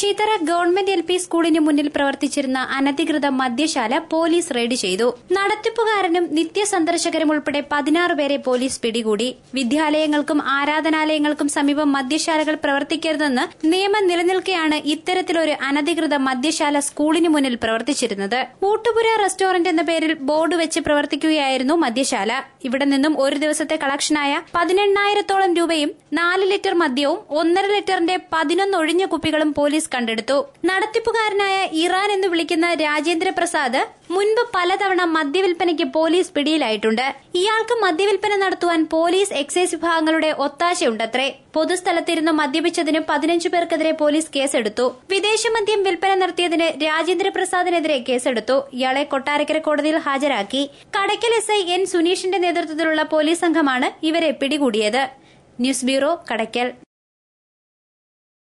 Chithara government L P സ്കൂളിന് മുന്നിൽ പ്രവർത്തിച്ചിരുന്ന അനധികൃത മദ്യശാല പോലീസ് റെയ്ഡ് ചെയ്തു നടത്തിപ്പുകാരനും നിത്യസന്ദർശകരും ഉൾപ്പെടെ പതിനാറ് പേരെ പോലീസ് പിടികൂടി വിദ്യാലയങ്ങൾക്കും ആരാധനാലയങ്ങൾക്കും സമീപം മദ്യശാലകൾ പ്രവർത്തിക്കരുതെന്ന് നിയമം നിലനിൽക്കെയാണ് ഇത്തരത്തിലൊരു അനധികൃത മദ്യശാല സ്കൂളിന് മുന്നിൽ പ്രവർത്തിച്ചിരുന്നത് ഊട്ടുപുര റെസ്റ്റോറന്റ് എന്ന പേരിൽ ബോർഡ് വെച്ച് പ്രവർത്തിക്കുകയായിരുന്നു മദ്യശാല ഇവിടെ നിന്നും ഒരു ദിവസത്തെ കളക്ഷനായ പതിനെണ്ണായിരത്തോളം രൂപയും നാല് ലിറ്റർ മദ്യവും ഒന്നര ലിറ്ററിന്റെ പതിനൊന്നൊഴിഞ്ഞ കുപ്പികളും പോലീസ് കണ്ടെടുത്തു നടത്തിപ്പുകാരനായ ഇറാൻ എന്ന് വിളിക്കുന്ന രാജേന്ദ്ര പ്രസാദ് മുൻപ് പലതവണ മദ്യവിൽപ്പനയ്ക്ക് പോലീസ് പിടിയിലായിട്ടുണ്ട് ഇയാൾക്ക് മദ്യവിൽപ്പന നടത്തുവാൻ പോലീസ് എക്സൈസ് വിഭാഗങ്ങളുടെ ഒത്താശയുണ്ടത്രേ പൊതുസ്ഥലത്തിരുന്ന് മദ്യപിച്ചതിന് പതിനഞ്ചു പേർക്കെതിരെ പോലീസ് കേസെടുത്തു മദ്യം വിൽപ്പന നടത്തിയതിന് രാജേന്ദ്ര പ്രസാദിനെതിരെ കേസെടുത്തു ഇയാളെ കൊട്ടാരക്കര കോടതിയിൽ ഹാജരാക്കി കടയ്ക്കൽ എസ് ഐ എൻ സുനീഷിന്റെ നേതൃത്വത്തിലുള്ള പോലീസ് സംഘമാണ് ഇവരെ പിടികൂടിയത് ന്യൂസ് ബ്യൂറോ കടയ്ക്കൽ